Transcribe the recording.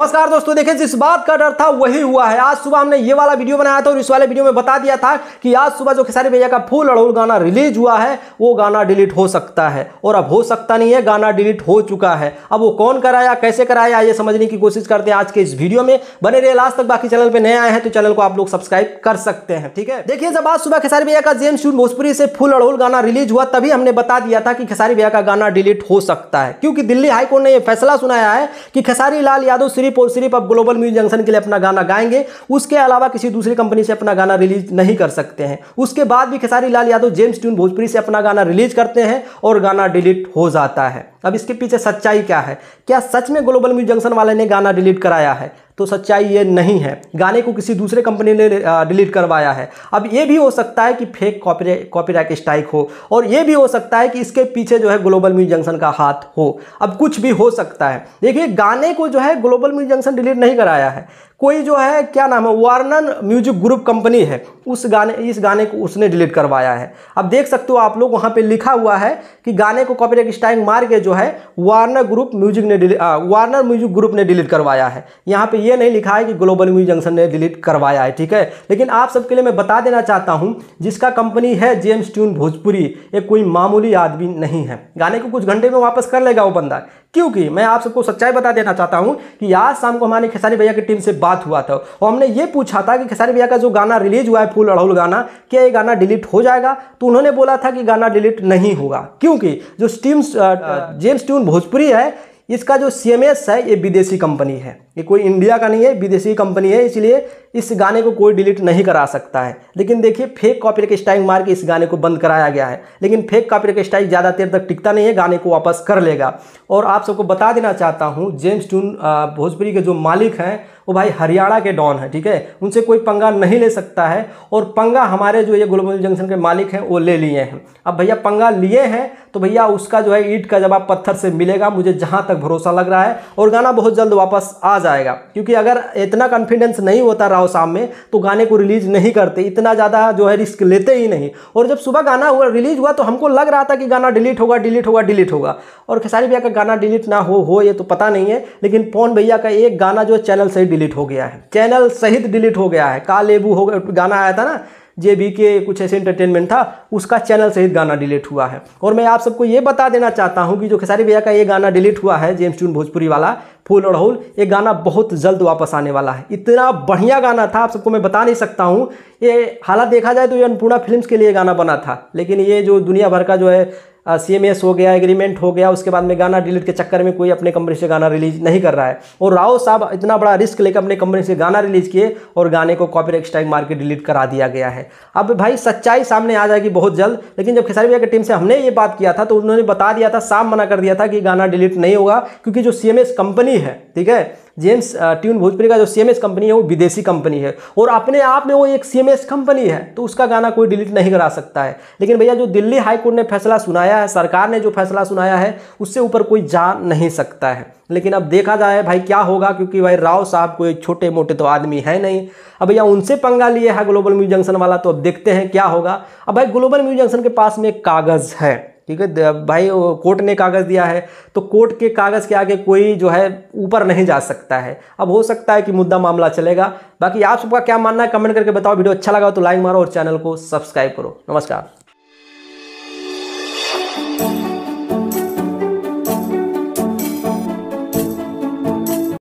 नमस्कार दोस्तों देखिए जिस बात का डर था वही हुआ है आज सुबह हमने ये वाला वीडियो बनाया था और इस वाले वीडियो में बता दिया था कि आज सुबह जो खेसारी भैया का फूल अड़ोल गाना रिलीज हुआ है वो गाना डिलीट हो सकता है और अब हो सकता नहीं है गाना डिलीट हो चुका है अब वो कौन कराया कैसे कराया ये समझने की कोशिश करते हैं आज के इस वीडियो में बने रहे लास्ट तक बाकी चैनल पर नए आए हैं तो चैनल को आप लोग सब्सक्राइब कर सकते हैं ठीक है देखिए जब आज सुबह खेसारी भैया का जेम शून भोजपुरी से फूल अड़ोल गाना रिलीज हुआ तभी हमने बता दिया था कि खेसारी भैया का गाना डिलीट हो सकता है क्योंकि दिल्ली हाईकोर्ट ने यह फैसला सुनाया है कि खेसारी लाल यादव सिर्फ और सिर्फ आप ग्लोबल म्यूजिक जंक्शन के लिए अपना गाना गाएंगे उसके अलावा किसी दूसरी कंपनी से अपना गाना रिलीज नहीं कर सकते हैं उसके बाद भी खेसारी लाल यादव जेम्स ट्यून भोजपुरी से अपना गाना रिलीज करते हैं और गाना डिलीट हो जाता है अब इसके पीछे सच्चाई क्या है क्या सच में ग्लोबल म्यूजिक जंक्शन वाले ने गाना डिलीट कराया है तो सच्चाई ये नहीं है गाने को किसी दूसरे कंपनी ने डिलीट करवाया है अब ये भी हो सकता है कि फेक कॉपी राइट स्ट्राइक हो और ये भी हो सकता है कि इसके पीछे जो है ग्लोबल म्यूज जंक्शन का हाथ हो अब कुछ भी हो सकता है देखिए गाने को जो है ग्लोबल म्यूज जंक्शन डिलीट नहीं कराया है कोई जो है क्या नाम है वार्नन म्यूजिक ग्रुप कंपनी है उस गाने इस गाने को उसने डिलीट करवाया है अब देख सकते हो आप लोग वहाँ पे लिखा हुआ है कि गाने को कॉपीराइट स्टाइंग मार के जो है वार्नर ग्रुप म्यूजिक ने वार्नर म्यूजिक ग्रुप ने डिलीट करवाया है यहाँ पे ये नहीं लिखा है कि ग्लोबल म्यूजिक जंक्शन ने डिलीट करवाया है ठीक है लेकिन आप सबके लिए मैं बता देना चाहता हूँ जिसका कंपनी है जेम्स ट्यून भोजपुरी ये कोई मामूली आदमी नहीं है गाने को कुछ घंटे में वापस कर लेगा वो बंदा क्योंकि मैं आप सबको सच्चाई बता देना चाहता हूं कि आज शाम को हमारे खेसारी भैया की टीम से बात हुआ था और हमने ये पूछा था कि खेसारी भैया का जो गाना रिलीज हुआ है फूल अड़हुल गाना क्या ये गाना डिलीट हो जाएगा तो उन्होंने बोला था कि गाना डिलीट नहीं होगा क्योंकि जो स्टीम जेम्स ट्यून भोजपुरी है इसका जो सी है ये विदेशी कंपनी है ये कोई इंडिया का नहीं है विदेशी कंपनी है इसलिए इस गाने को कोई डिलीट नहीं करा सकता है लेकिन देखिए फेक कॉपी के स्टाइक मार के इस गाने को बंद कराया गया है लेकिन फेक कॉपी के स्टाइक ज़्यादा देर तक टिकता नहीं है गाने को वापस कर लेगा और आप सबको बता देना चाहता हूँ जेम्स टून भोजपुरी के जो मालिक हैं वो भाई हरियाणा के डॉन है ठीक है उनसे कोई पंगा नहीं ले सकता है और पंगा हमारे जो ये ग्लोबल जंक्शन के मालिक हैं वो ले लिए हैं अब भैया पंगा लिए हैं तो भैया उसका जो है ईट का जवाब पत्थर से मिलेगा मुझे जहाँ तक भरोसा लग रहा है और गाना बहुत जल्द वापस आ जाएगा क्योंकि अगर इतना कॉन्फिडेंस नहीं होता राव शाम में तो गाने को रिलीज नहीं करते इतना ज़्यादा जो है रिस्क लेते ही नहीं और जब सुबह गाना हुआ रिलीज हुआ तो हमको लग रहा था कि गाना डिलीट होगा डिलीट होगा डिलीट होगा और खेसारी भैया का गाना डिलीट ना हो हो ये तो पता नहीं है लेकिन पौन भैया का एक गाना जो चैनल सहित डिलीट हो गया है चैनल सहित डिलीट हो गया है कालेबू हो गया गाना आया था ना जे बी के कुछ ऐसे इंटरटेनमेंट था उसका चैनल सहित गाना डिलीट हुआ है और मैं आप सबको ये बता देना चाहता हूँ कि जो खेसारी भैया का ये गाना डिलीट हुआ है जेम्स टून भोजपुरी वाला फूल और हौल ये गाना बहुत जल्द वापस आने वाला है इतना बढ़िया गाना था आप सबको मैं बता नहीं सकता हूँ ये हालात देखा जाए तो ये अन्नपूर्णा फिल्म के लिए गाना बना था लेकिन ये जो दुनिया भर का जो है सी एम एस हो गया एग्रीमेंट हो गया उसके बाद में गाना डिलीट के चक्कर में कोई अपने कंपनी से गाना रिलीज नहीं कर रहा है और राव साहब इतना बड़ा रिस्क लेकर अपने कंपनी से गाना रिलीज किए और गाने को कॉपी स्ट्राइक मार के डिलीट करा दिया गया है अब भाई सच्चाई सामने आ जाएगी बहुत जल्द लेकिन जब खेसारी भैया की टीम से हमने ये बात किया था तो उन्होंने बता दिया था साफ मना कर दिया था कि गाना डिलीट नहीं होगा क्योंकि जो सी कंपनी है ठीक है जेम्स ट्यून भोजपुरी का जो सी कंपनी है वो विदेशी कंपनी है और अपने आप में वो एक सी कंपनी है तो उसका गाना कोई डिलीट नहीं करा सकता है लेकिन भैया जो दिल्ली हाईकोर्ट ने फैसला सुनाया है सरकार ने जो फैसला सुनाया है उससे ऊपर कोई जा नहीं सकता है लेकिन अब देखा जाए भाई क्या होगा क्योंकि भाई राव साहब कोई छोटे मोटे तो आदमी है नहीं अब भैया उनसे पंगा लिए है ग्लोबल म्यूज जंक्शन वाला तो अब देखते हैं क्या होगा अब भाई ग्लोबल म्यूज जंक्शन के पास में कागज़ है ठीक है भाई कोर्ट ने कागज़ दिया है तो कोर्ट के कागज़ के आगे कोई जो है ऊपर नहीं जा सकता है अब हो सकता है कि मुद्दा मामला चलेगा बाकी आप सबका क्या मानना है कमेंट करके बताओ वीडियो अच्छा लगा तो लाइक मारो और चैनल को सब्सक्राइब करो नमस्कार